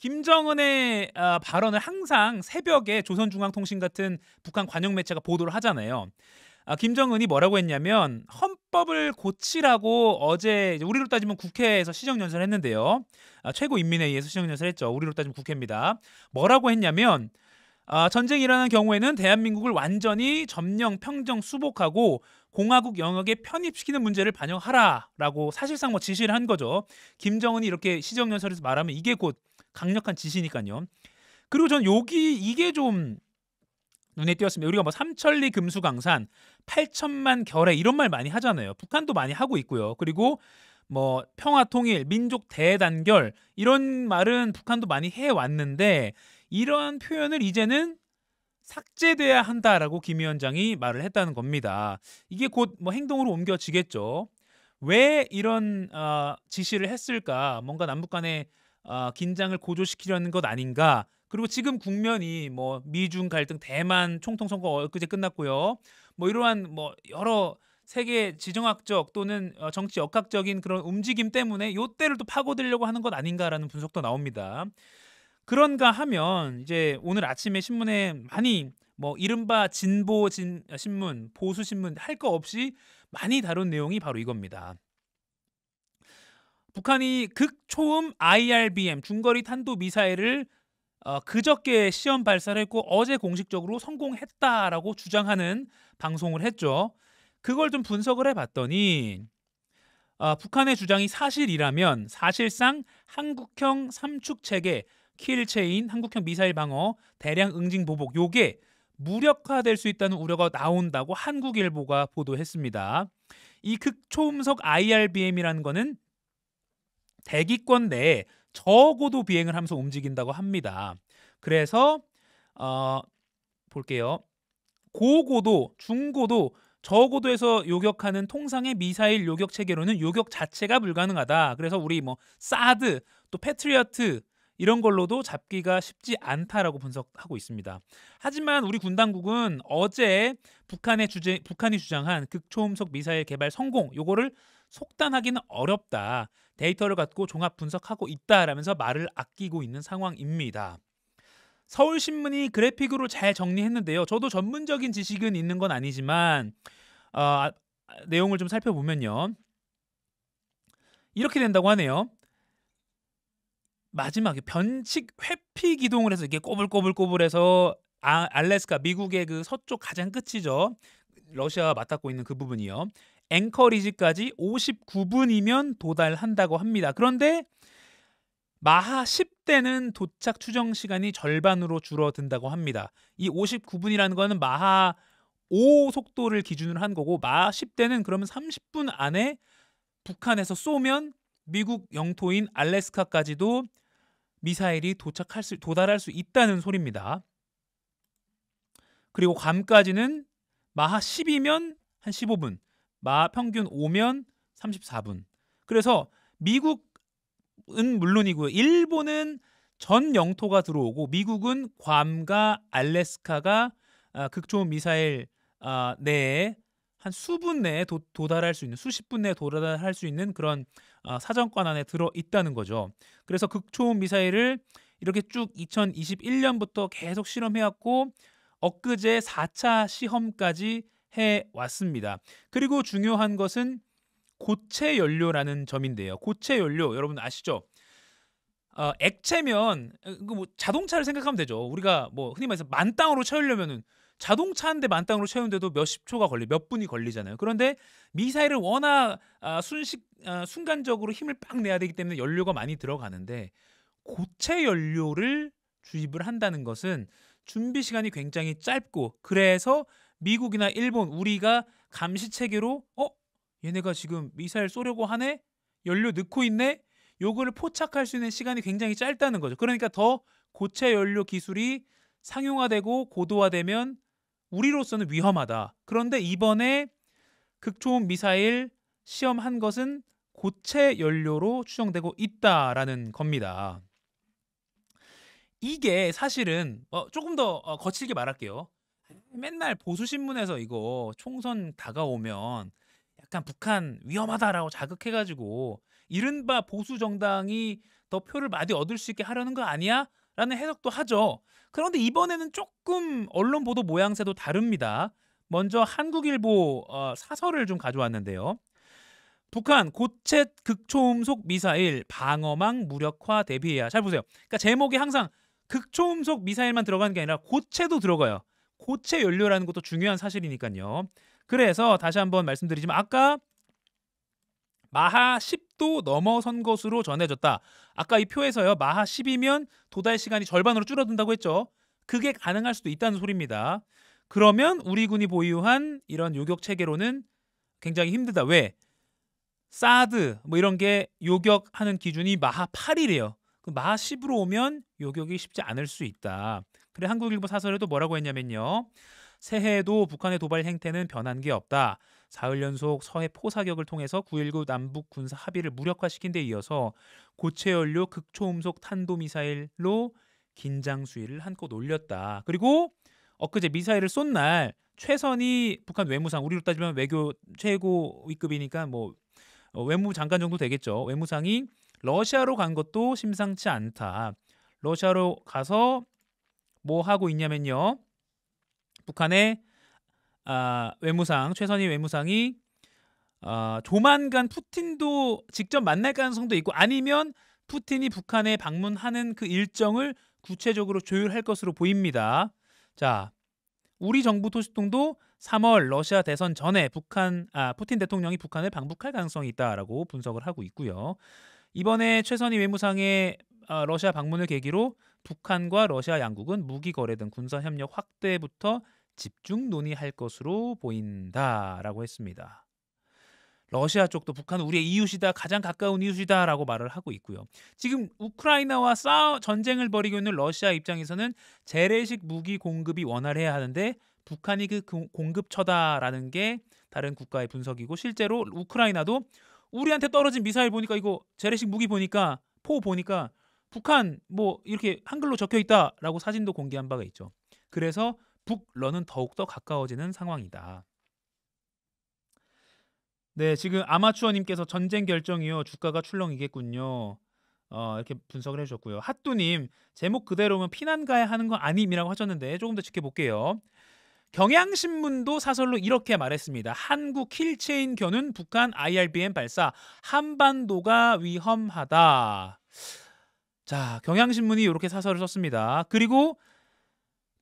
김정은의 어, 발언을 항상 새벽에 조선중앙통신 같은 북한 관영 매체가 보도를 하잖아요. 아, 김정은이 뭐라고 했냐면 헌법을 고치라고 어제 우리로 따지면 국회에서 시정연설 을 했는데요. 아, 최고인민회의에서 시정연설 을 했죠. 우리로 따지면 국회입니다. 뭐라고 했냐면 아, 전쟁이 일어나는 경우에는 대한민국을 완전히 점령, 평정, 수복하고 공화국 영역에 편입시키는 문제를 반영하라라고 사실상 뭐 지시를 한 거죠. 김정은이 이렇게 시정연설에서 말하면 이게 곧 강력한 지시니까요. 그리고 전 여기 이게 좀 눈에 띄었습니다. 우리가 뭐 삼천리 금수강산, 8천만 결해 이런 말 많이 하잖아요. 북한도 많이 하고 있고요. 그리고 뭐 평화 통일, 민족 대단결 이런 말은 북한도 많이 해 왔는데 이런 표현을 이제는 삭제돼야 한다라고 김 위원장이 말을 했다는 겁니다. 이게 곧 뭐 행동으로 옮겨지겠죠. 왜 이런 어, 지시를 했을까? 뭔가 남북 간의 어, 긴장을 고조시키려는 것 아닌가. 그리고 지금 국면이 뭐 미중 갈등, 대만 총통 선거 엊그제 끝났고요. 뭐 이러한 뭐 여러 세계 지정학적 또는 어, 정치 역학적인 그런 움직임 때문에 요 때를 또 파고들려고 하는 것 아닌가라는 분석도 나옵니다. 그런가 하면 이제 오늘 아침에 신문에 많이 뭐 이른바 진보 진 어, 신문, 보수 신문 할 거 없이 많이 다룬 내용이 바로 이겁니다. 북한이 극초음 IRBM 중거리 탄도 미사일을 어, 그저께 시험 발사를 했고 어제 공식적으로 성공했다라고 주장하는 방송을 했죠. 그걸 좀 분석을 해봤더니 어, 북한의 주장이 사실이라면 사실상 한국형 삼축 체계 킬체인 한국형 미사일 방어 대량 응징 보복 요게 무력화될 수 있다는 우려가 나온다고 한국일보가 보도했습니다. 이 극초음속 IRBM이라는 것은 대기권 내에 저고도 비행을 하면서 움직인다고 합니다. 그래서 어, 볼게요. 고고도, 중고도, 저고도에서 요격하는 통상의 미사일 요격 체계로는 요격 자체가 불가능하다. 그래서 우리 뭐 사드, 또 패트리어트 이런 걸로도 잡기가 쉽지 않다라고 분석하고 있습니다. 하지만 우리 군 당국은 어제 북한의 주제, 북한이 주장한 극초음속 미사일 개발 성공 요거를 속단하기는 어렵다. 데이터를 갖고 종합 분석하고 있다라면서 말을 아끼고 있는 상황입니다. 서울신문이 그래픽으로 잘 정리했는데요. 저도 전문적인 지식은 있는 건 아니지만 어, 아, 내용을 좀 살펴보면요. 이렇게 된다고 하네요. 마지막에 변칙 회피 기동을 해서 이게 꼬불꼬불꼬불해서 아, 알래스카 미국의 그 서쪽 가장 끝이죠. 러시아와 맞닿고 있는 그 부분이요. 앵커리지까지 59분이면 도달한다고 합니다. 그런데 마하 10대는 도착 추정 시간이 절반으로 줄어든다고 합니다. 이 59분이라는 거는 마하 5 속도를 기준으로 한 거고 마하 10대는 그러면 30분 안에 북한에서 쏘면 미국 영토인 알래스카까지도 미사일이 도착할 수 도달할 수 있다는 소리입니다. 그리고 감까지는 마하 10이면 한 15분, 마 평균 5면 34분. 그래서 미국은 물론이고요. 일본은 전 영토가 들어오고 미국은 괌과 알래스카가 아, 극초음 미사일 아, 내에 한 수분 내에 도, 달할수 있는 수십 분 내에 도달할 수 있는 그런 아, 사정권 안에 들어 있다는 거죠. 그래서 극초음 미사일을 이렇게 쭉 2021년부터 계속 실험해왔고 엊그제 4차 시험까지 해 왔습니다. 그리고 중요한 것은 고체 연료라는 점인데요. 고체 연료 여러분 아시죠? 어, 액체면 어, 그 뭐 자동차를 생각하면 되죠. 우리가 뭐 흔히 말해서 만 땅으로 채우려면은 자동차 한대 만 땅으로 채우는데도 몇십 초가 걸리, 몇 분이 걸리잖아요. 그런데 미사일을 워낙 아, 순식 아, 순간적으로 힘을 빡 내야 되기 때문에 연료가 많이 들어가는데 고체 연료를 주입을 한다는 것은 준비 시간이 굉장히 짧고 그래서 미국이나 일본 우리가 감시 체계로 어 얘네가 지금 미사일 쏘려고 하네 연료 넣고 있네 요거를 포착할 수 있는 시간이 굉장히 짧다는 거죠. 그러니까 더 고체 연료 기술이 상용화되고 고도화되면 우리로서는 위험하다. 그런데 이번에 극초음 미사일 시험한 것은 고체 연료로 추정되고 있다라는 겁니다. 이게 사실은 어, 조금 더 어, 거칠게 말할게요. 맨날 보수 신문에서 이거 총선 다가오면 약간 북한 위험하다라고 자극해가지고 이른바 보수 정당이 더 표를 많이 얻을 수 있게 하려는 거 아니야? 라는 해석도 하죠. 그런데 이번에는 조금 언론 보도 모양새도 다릅니다. 먼저 한국일보 어, 사설을 좀 가져왔는데요. 북한 고체 극초음속 미사일 방어망 무력화 대비해야. 잘 보세요. 그러니까 제목이 항상 극초음속 미사일만 들어가는 게 아니라 고체도 들어가요. 고체 연료라는 것도 중요한 사실이니까요. 그래서 다시 한번 말씀드리지만 아까 마하 10도 넘어선 것으로 전해졌다. 아까 이 표에서요. 마하 10이면 도달 시간이 절반으로 줄어든다고 했죠. 그게 가능할 수도 있다는 소리입니다. 그러면 우리 군이 보유한 이런 요격 체계로는 굉장히 힘들다. 왜? 사드 뭐 이런 게 요격하는 기준이 마하 8이래요. 그 마하 10으로 오면 요격이 쉽지 않을 수 있다. 그래 한국일보 사설에도 뭐라고 했냐면요. 새해에도 북한의 도발 행태는 변한 게 없다. 사흘 연속 서해 포사격을 통해서 9.19 남북 군사 합의를 무력화시킨 데 이어서 고체 연료 극초음속 탄도미사일로 긴장 수위를 한껏 올렸다. 그리고 엊그제 미사일을 쏜 날 최선이 북한 외무상 우리로 따지면 외교 최고위급이니까 뭐 어, 외무 장관 정도 되겠죠. 외무상이 러시아로 간 것도 심상치 않다. 러시아로 가서 뭐 하고 있냐면요. 북한의 아, 외무상 최선희 외무상이 아, 조만간 푸틴도 직접 만날 가능성도 있고 아니면 푸틴이 북한에 방문하는 그 일정을 구체적으로 조율할 것으로 보입니다. 자, 우리 정부 토시통도 3월 러시아 대선 전에 북한 아 푸틴 대통령이 북한을 방북할 가능성이 있다라고 분석을 하고 있고요. 이번에 최선희 외무상의 아, 러시아 방문을 계기로 북한과 러시아 양국은 무기 거래 등 군사 협력 확대부터 집중 논의할 것으로 보인다라고 했습니다. 러시아 쪽도 북한은 우리의 이웃이다, 가장 가까운 이웃이다라고 말을 하고 있고요. 지금 우크라이나와 싸워 전쟁을 벌이고 있는 러시아 입장에서는 재래식 무기 공급이 원활해야 하는데 북한이 그 공급처다라는 게 다른 국가의 분석이고 실제로 우크라이나도 우리한테 떨어진 미사일 보니까 이거 재래식 무기 보니까 포 보니까 북한 뭐 이렇게 한글로 적혀 있다라고 사진도 공개한 바가 있죠. 그래서 북러는 더욱더 가까워지는 상황이다. 네, 지금 아마추어님께서 전쟁 결정이요 주가가 출렁이겠군요. 어, 이렇게 분석을 해주셨고요. 핫두님 제목 그대로면 피난가야 하는 거 아님이라고 하셨는데 조금 더 지켜볼게요. 경향신문도 사설로 이렇게 말했습니다. 한국 킬체인 견은 북한 IRBM 발사 한반도가 위험하다. 자, 경향신문이 이렇게 사설을 썼습니다. 그리고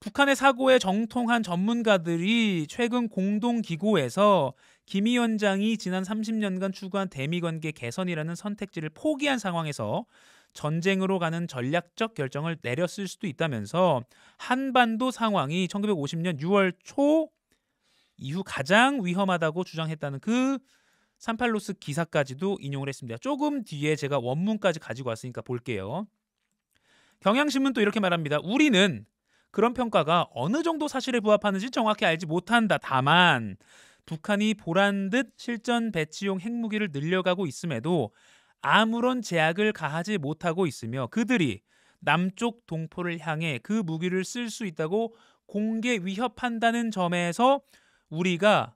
북한의 사고에 정통한 전문가들이 최근 공동 기고에서 김 위원장이 지난 30년간 추구한 대미 관계 개선이라는 선택지를 포기한 상황에서 전쟁으로 가는 전략적 결정을 내렸을 수도 있다면서 한반도 상황이 1950년 6월 초 이후 가장 위험하다고 주장했다는 그 산팔로스 기사까지도 인용을 했습니다. 조금 뒤에 제가 원문까지 가지고 왔으니까 볼게요. 경향신문 또 이렇게 말합니다. 우리는 그런 평가가 어느 정도 사실에 부합하는지 정확히 알지 못한다. 다만 북한이 보란 듯 실전 배치용 핵무기를 늘려가고 있음에도 아무런 제약을 가하지 못하고 있으며 그들이 남쪽 동포를 향해 그 무기를 쓸 수 있다고 공개 위협한다는 점에서 우리가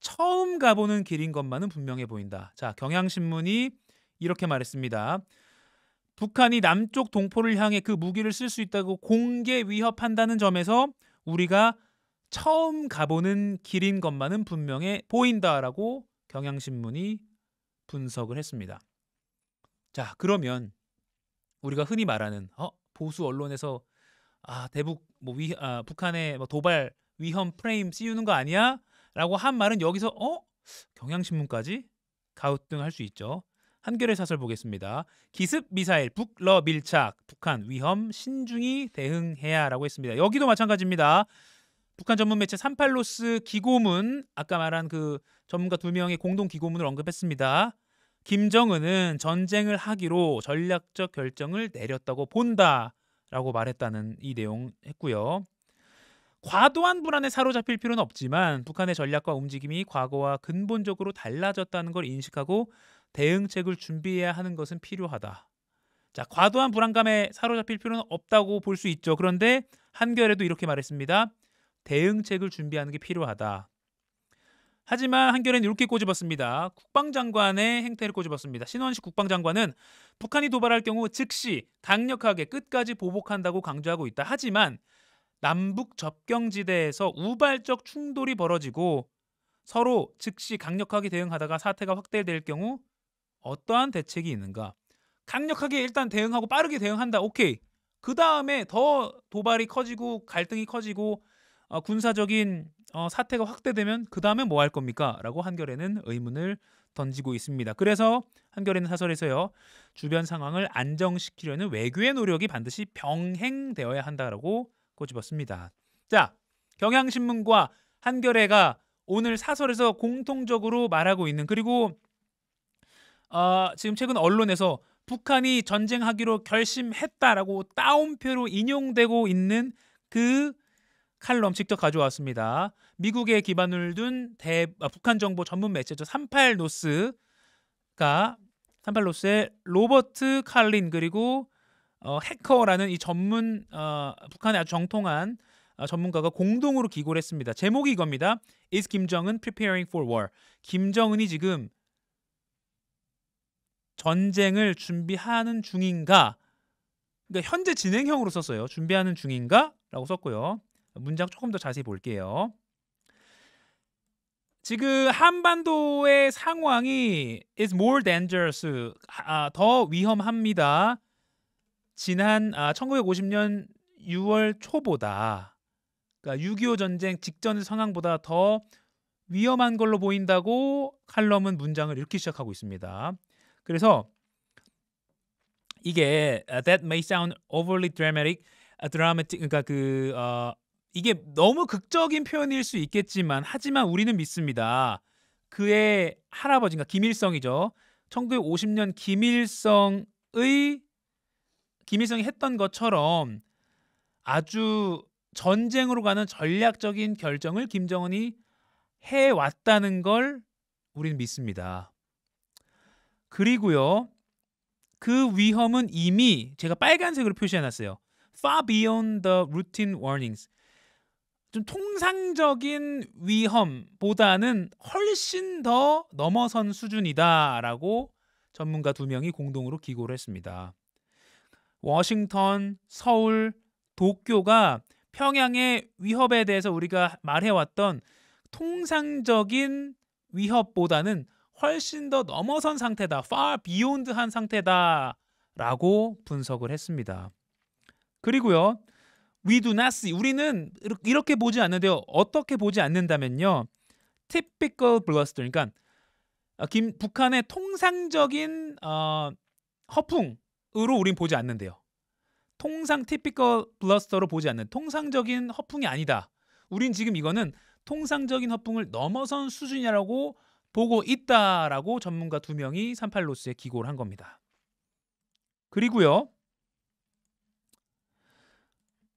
처음 가보는 길인 것만은 분명해 보인다. 자, 경향신문이 이렇게 말했습니다. 북한이 남쪽 동포를 향해 그 무기를 쓸 수 있다고 공개 위협한다는 점에서 우리가 처음 가보는 길인 것만은 분명해 보인다라고 경향신문이 분석을 했습니다. 자, 그러면 우리가 흔히 말하는 어, 보수 언론에서 아, 대북 뭐 위, 아, 북한의 뭐 도발 위험 프레임 씌우는 거 아니야? 라고 한 말은 여기서 어? 경향신문까지 가우뚱할 수 있죠. 한겨레 사설 보겠습니다. 기습 미사일 북러 밀착 북한 위험 신중히 대응해야라고 했습니다. 여기도 마찬가지입니다. 북한 전문 매체 삼팔로스 기고문 아까 말한 그 전문가 두 명의 공동 기고문을 언급했습니다. 김정은은 전쟁을 하기로 전략적 결정을 내렸다고 본다라고 말했다는 이 내용 했고요. 과도한 불안에 사로잡힐 필요는 없지만 북한의 전략과 움직임이 과거와 근본적으로 달라졌다는 걸 인식하고 대응책을 준비해야 하는 것은 필요하다. 자, 과도한 불안감에 사로잡힐 필요는 없다고 볼 수 있죠. 그런데 한겨레도 이렇게 말했습니다. 대응책을 준비하는 게 필요하다. 하지만 한겨레는 이렇게 꼬집었습니다. 국방장관의 행태를 꼬집었습니다. 신원식 국방장관은 북한이 도발할 경우 즉시 강력하게 끝까지 보복한다고 강조하고 있다. 하지만 남북 접경지대에서 우발적 충돌이 벌어지고 서로 즉시 강력하게 대응하다가 사태가 확대될 경우 어떠한 대책이 있는가? 강력하게 일단 대응하고 빠르게 대응한다. 오케이. 그 다음에 더 도발이 커지고 갈등이 커지고 어, 군사적인 어, 사태가 확대되면 그 다음에 뭐 할 겁니까? 라고 한결에는 의문을 던지고 있습니다. 그래서 한결에는 사설에서요 주변 상황을 안정시키려는 외교의 노력이 반드시 병행되어야 한다라고 꼬집었습니다. 자, 경향신문과 한겨레가 오늘 사설에서 공통적으로 말하고 있는 그리고 어, 지금 최근 언론에서 북한이 전쟁하기로 결심했다라고 따옴표로 인용되고 있는 그 칼럼 직접 가져왔습니다. 미국에 기반을 둔 대, 아, 북한 정보 전문 매체죠. 38노스가 38노스의 로버트 칼린 그리고 어, 해커라는 이 전문 어, 북한의 아주 정통한 어, 전문가가 공동으로 기고를 했습니다. 제목이 이겁니다. Is 김정은 preparing for war? 김정은이 지금 전쟁을 준비하는 중인가? 그러니까 현재 진행형으로 썼어요. 준비하는 중인가?라고 썼고요. 문장 조금 더 자세히 볼게요. 지금 한반도의 상황이 is more dangerous 아, 더 위험합니다. 지난 아, 1950년 6월 초보다 그러니까 6.25 전쟁 직전 의 상황보다 더 위험한 걸로 보인다고 칼럼은 문장을 읽기 시작하고 있습니다. 그래서 이게 uh, that may sound overly dramatic, uh, dramatic 그러니까 그 어, 이게 너무 극적인 표현일 수 있겠지만 하지만 우리는 믿습니다. 그의 할아버지가 김일성이죠. 1950년 김일성의 김일성이 했던 것처럼 아주 전쟁으로 가는 전략적인 결정을 김정은이 해왔다는 걸 우리는 믿습니다. 그리고요. 그 위험은 이미 제가 빨간색으로 표시해놨어요. Far beyond the routine warnings. 좀 통상적인 위험보다는 훨씬 더 넘어선 수준이다라고 전문가 두 명이 공동으로 기고를 했습니다. 워싱턴, 서울, 도쿄가 평양의 위협에 대해서 우리가 말해왔던 통상적인 위협보다는 훨씬 더 넘어선 상태다. far beyond한 상태다라고 분석을 했습니다. 그리고요. we do not see 우리는 이렇게 보지 않는데요. 어떻게 보지 않는다면요. typical bluster 그러니까 김 북한의 통상적인 어, 허풍 으로 우린 보지 않는데요. 통상 티피컬 블러스터로 보지 않는 통상적인 허풍이 아니다. 우린 지금 이거는 통상적인 허풍을 넘어선 수준이라고 보고 있다라고 전문가 두 명이 산팔로스에 기고를 한 겁니다. 그리고요.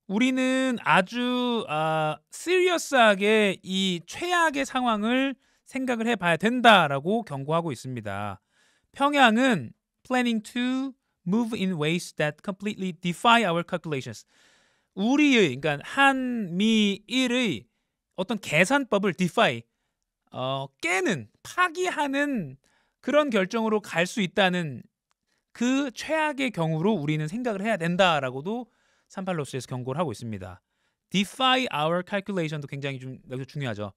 우리는 아주 아, 시리어스하게 이 최악의 상황을 생각을 해봐야 된다라고 경고하고 있습니다. 평양은 플래닝 n move in ways that completely defy our calculations. 우리의 그러니까 한미일의 어떤 계산법을 defy 어, 깨는 파기하는 그런 결정으로 갈 수 있다는 그 최악의 경우로 우리는 생각을 해야 된다라고도 산팔로스에서 경고를 하고 있습니다. defy our calculation도 굉장히 좀 중요하죠.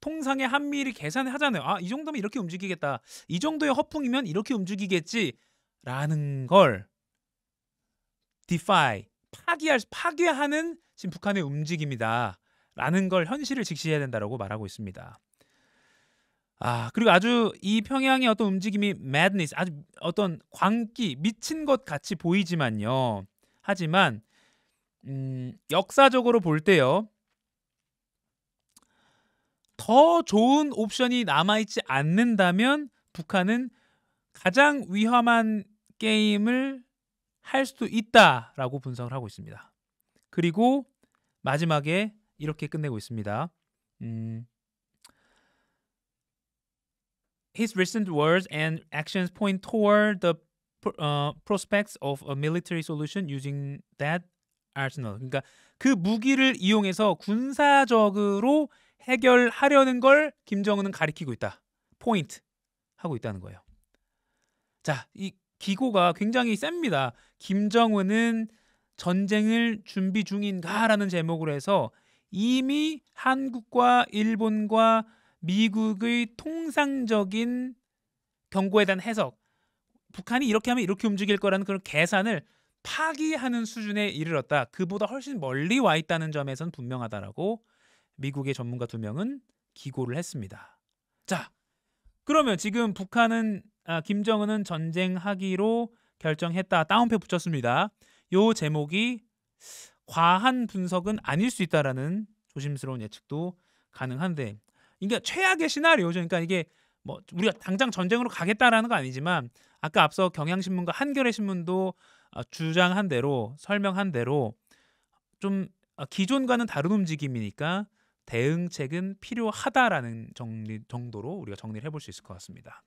통상의 한미일이 계산을 하잖아요. 아, 이 정도면 이렇게 움직이겠다. 이 정도의 허풍이면 이렇게 움직이겠지. 라는 걸디 e f 파괴할 파괴하는 지금 북한의 움직임이다 라는 걸 현실을 직시해야 된다라고 말하고 있습니다. 아 그리고 아주 이 평양의 어떤 움직임이 madness 아주 어떤 광기 미친 것 같이 보이지만요. 하지만 음, 역사적으로 볼 때요. 더 좋은 옵션이 남아있지 않는다면 북한은 가장 위험한 게임을 할 수도 있다라고 분석을 하고 있습니다. 그리고 마지막에 이렇게 끝내고 있습니다. 음, His recent words and actions point toward the uh, prospects of a military solution using that arsenal. 그러니까 그 무기를 이용해서 군사적으로 해결하려는 걸 김정은은 가리키고 있다. 포인트 하고 있다는 거예요. 자, 이 기고가 굉장히 셉니다. 김정은은 전쟁을 준비 중인가라는 제목으로 해서 이미 한국과 일본과 미국의 통상적인 경고에 대한 해석, 북한이 이렇게 하면 이렇게 움직일 거라는 그런 계산을 파기하는 수준에 이르렀다. 그보다 훨씬 멀리 와 있다는 점에선 분명하다라고 미국의 전문가 두 명은 기고를 했습니다. 자, 그러면 지금 북한은 아, 김정은은 전쟁하기로 결정했다. 다운표 붙였습니다. 요 제목이 과한 분석은 아닐 수 있다라는 조심스러운 예측도 가능한데 그러니까 최악의 시나리오죠. 그러니까 이게 뭐 우리가 당장 전쟁으로 가겠다라는 거 아니지만 아까 앞서 경향신문과 한겨레 신문도 아, 주장한 대로 설명한 대로 좀 아, 기존과는 다른 움직임이니까 대응책은 필요하다라는 정리 정도로 우리가 정리를 해볼 수 있을 것 같습니다.